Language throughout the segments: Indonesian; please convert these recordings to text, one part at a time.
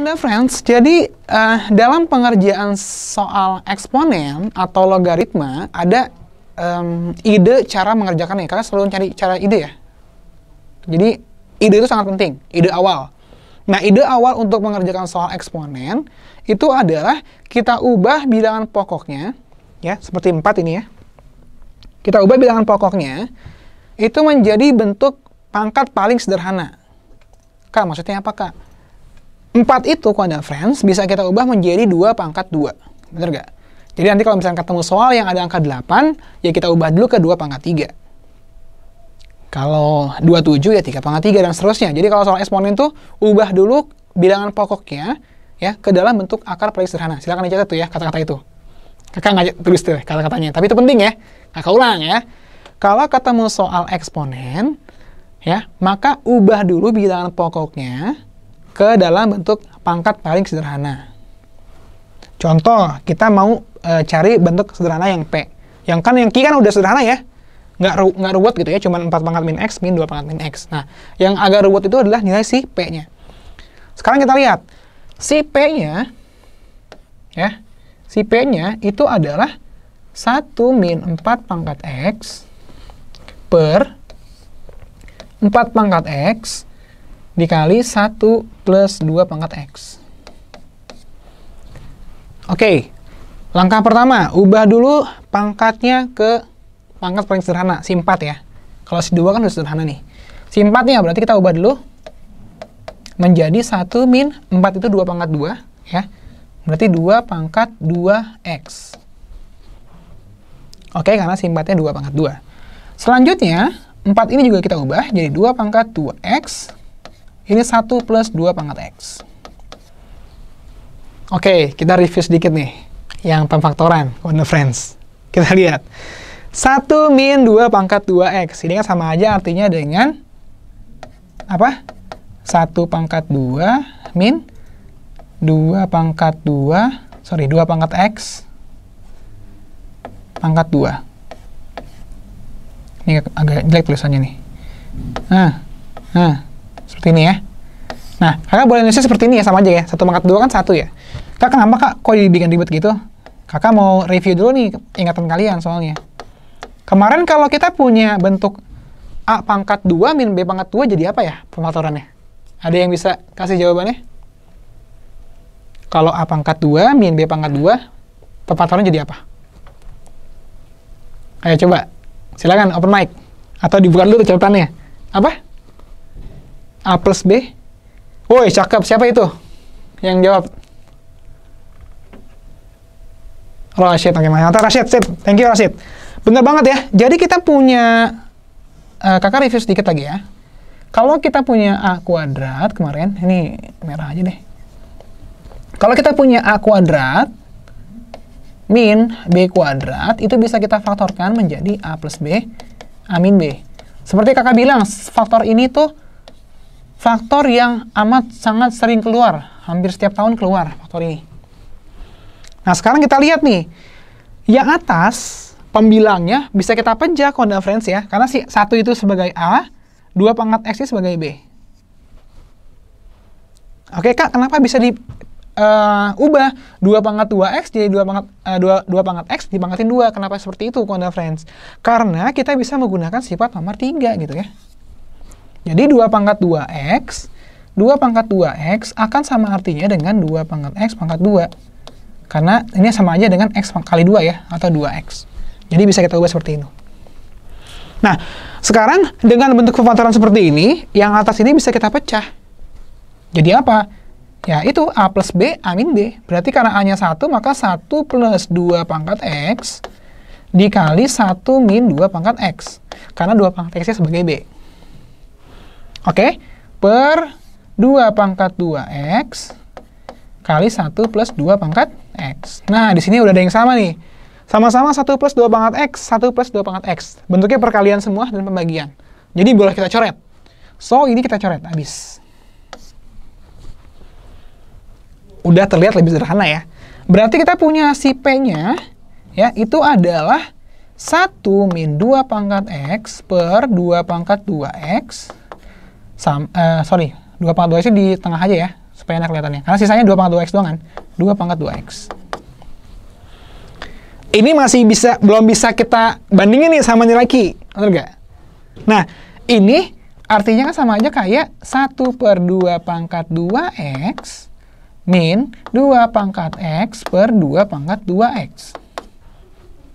Anda friends, jadi uh, dalam pengerjaan soal eksponen atau logaritma ada um, ide cara mengerjakannya. Kalian selalu cari cara ide ya. Jadi ide itu sangat penting, ide awal. Nah, ide awal untuk mengerjakan soal eksponen itu adalah kita ubah bilangan pokoknya ya, seperti 4 ini ya. Kita ubah bilangan pokoknya itu menjadi bentuk pangkat paling sederhana. Kak, maksudnya apa, Kak? Empat itu, friends bisa kita ubah menjadi dua pangkat dua. Bener nggak? Jadi nanti kalau misalnya ketemu soal yang ada angka 8, ya kita ubah dulu ke 2 pangkat 3. Kalau 27 ya 3 pangkat 3 dan seterusnya. Jadi kalau soal eksponen tuh ubah dulu bilangan pokoknya ya ke dalam bentuk akar paling sederhana. Silakan dicatat tuh ya kata-kata itu. Kakak ngajak tulis tuh ya kata-katanya, tapi itu penting ya. Kakak ulang ya. Kalau ketemu soal eksponen, ya maka ubah dulu bilangan pokoknya ke dalam bentuk pangkat paling sederhana. Contoh, kita mau e, cari bentuk sederhana yang P. Yang kan yang Q kan udah sederhana ya. Nggak, ru, nggak ruwet gitu ya, cuma 4 pangkat min X, min 2 pangkat min X. Nah, yang agak ruwet itu adalah nilai si P-nya. Sekarang kita lihat. Si P-nya, ya, si P-nya itu adalah 1 min 4 pangkat X per 4 pangkat X dikali 1 plus 2 pangkat X. Oke, langkah pertama, ubah dulu pangkatnya ke pangkat paling sederhana, simpat ya. Kalau si 2 kan udah sederhana nih. Simpatnya berarti kita ubah dulu menjadi 1 min 4 itu 2 pangkat 2 ya. Berarti 2 pangkat 2x. Oke, karena simpatnya 2 pangkat 2. Selanjutnya, 4 ini juga kita ubah jadi 2 pangkat 2x ini 1 plus 2 pangkat X. Oke, kita review sedikit nih. Yang pemfaktoran, Wonder Friends. Kita lihat. 1 min 2 pangkat 2x. Ini kan sama aja artinya dengan apa? 1 pangkat 2 min 2 pangkat 2, sorry, 2 pangkat x pangkat 2. Ini agak jelek tulisannya nih. Nah, nah. Seperti ini ya. Nah, kakak boleh nulisnya seperti ini ya, sama aja ya. Satu pangkat dua kan satu ya. Kak, kenapa kak kok dibikin ribet gitu? Kakak mau review dulu nih ingatan kalian soalnya. Kemarin kalau kita punya bentuk A pangkat 2 min B pangkat 2 jadi apa ya pematorannya? Ada yang bisa kasih jawabannya? Kalau A pangkat 2 min B pangkat 2, pematoran jadi apa? Ayo coba. Silakan open mic. Atau dibuka dulu catatannya. Apa? A plus B? Woi, cakep. Siapa itu? Yang jawab. Rashid, oke. Okay. Rashid, sip. Thank you, Rashid. Bener banget ya. Jadi kita punya... Uh, kakak review sedikit lagi ya. Kalau kita punya A kuadrat kemarin, ini merah aja deh. Kalau kita punya A kuadrat, min B kuadrat, itu bisa kita faktorkan menjadi A plus B, A min B. Seperti kakak bilang, faktor ini tuh faktor yang amat sangat sering keluar, hampir setiap tahun keluar faktor ini. Nah, sekarang kita lihat nih, yang atas pembilangnya bisa kita pecah konda friends ya, karena si satu itu sebagai A, dua pangkat X sebagai B. Oke kak, kenapa bisa di uh, ubah dua pangkat 2x jadi dua pangkat eh, dua, dua pangkat x dipangkatin dua? Kenapa seperti itu konda friends? Karena kita bisa menggunakan sifat nomor 3 gitu ya. Jadi 2 pangkat 2x, 2 pangkat 2x akan sama artinya dengan 2 pangkat x pangkat 2. Karena ini sama aja dengan x kali 2 ya, atau 2x. Jadi bisa kita ubah seperti itu. Nah, sekarang dengan bentuk pemfaktoran seperti ini, yang atas ini bisa kita pecah. Jadi apa? Ya, itu A plus B, A min B. Berarti karena A-nya 1, maka 1 plus 2 pangkat X dikali 1 min 2 pangkat X. Karena 2 pangkat X-nya sebagai B. Oke, okay? per 2 pangkat 2x kali 1 plus 2 pangkat x. Nah, di sini udah ada yang sama nih. Sama-sama 1 plus 2 pangkat x, 1 plus 2 pangkat x. Bentuknya perkalian semua dan pembagian. Jadi boleh kita coret. So, ini kita coret, habis. Udah terlihat lebih sederhana ya. Berarti kita punya si P-nya, ya, itu adalah 1 min 2 pangkat x per 2 pangkat 2x Sam, uh, sorry, 2 pangkat 2x di tengah aja ya, supaya enak kelihatannya. Karena sisanya 2 pangkat 2x doang kan. 2 pangkat 2x. Ini masih bisa, belum bisa kita bandingin nih sama nilai Q. Betul nggak? Nah, ini artinya kan sama aja kayak 1 per 2 pangkat 2x min 2 pangkat x per 2 pangkat 2x.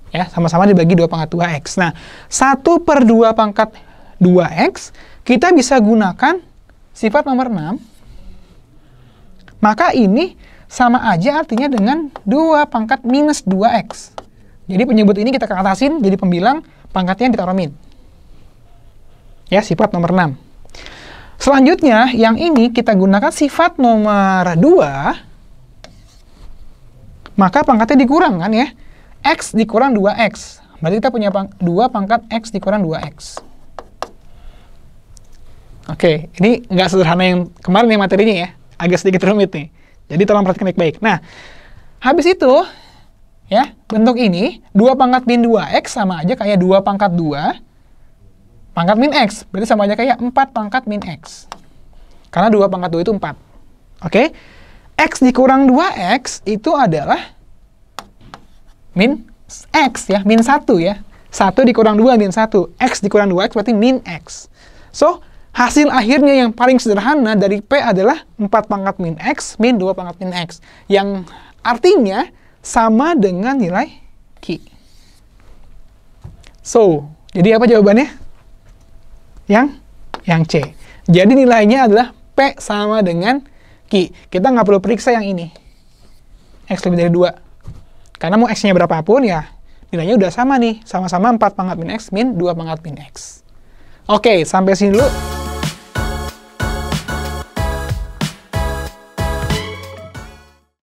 Ya, sama-sama dibagi 2 pangkat 2x. Nah, 1 per 2 pangkat 2x, kita bisa gunakan sifat nomor 6. Maka ini sama aja artinya dengan 2 pangkat minus 2x. Jadi penyebut ini kita keatasin jadi pembilang pangkatnya ditaruh min. Ya, sifat nomor 6. Selanjutnya, yang ini kita gunakan sifat nomor 2 maka pangkatnya dikurang kan ya. X dikurang 2X. Berarti kita punya 2 pangkat X dikurang 2X. Oke, okay, ini nggak sederhana yang kemarin yang materinya ya, agak sedikit rumit nih. Jadi tolong perhatikan baik-baik. Nah, habis itu ya bentuk ini 2 pangkat min 2x sama aja kayak 2 pangkat 2 pangkat min x. Berarti sama aja kayak 4 pangkat min x. Karena 2 pangkat 2 itu 4. Oke? Okay? X dikurang 2x itu adalah min x ya, min 1 ya. 1 dikurang 2 min 1. X dikurang 2x berarti min x. So, Hasil akhirnya yang paling sederhana dari P adalah 4 pangkat min X min 2 pangkat min X. Yang artinya sama dengan nilai Q. So, jadi apa jawabannya? Yang? Yang C. Jadi nilainya adalah P sama dengan Q. Kita nggak perlu periksa yang ini. X lebih dari 2. Karena mau X-nya berapapun ya, nilainya udah sama nih. Sama-sama 4 pangkat min X min 2 pangkat min X. Oke, sampai sini dulu.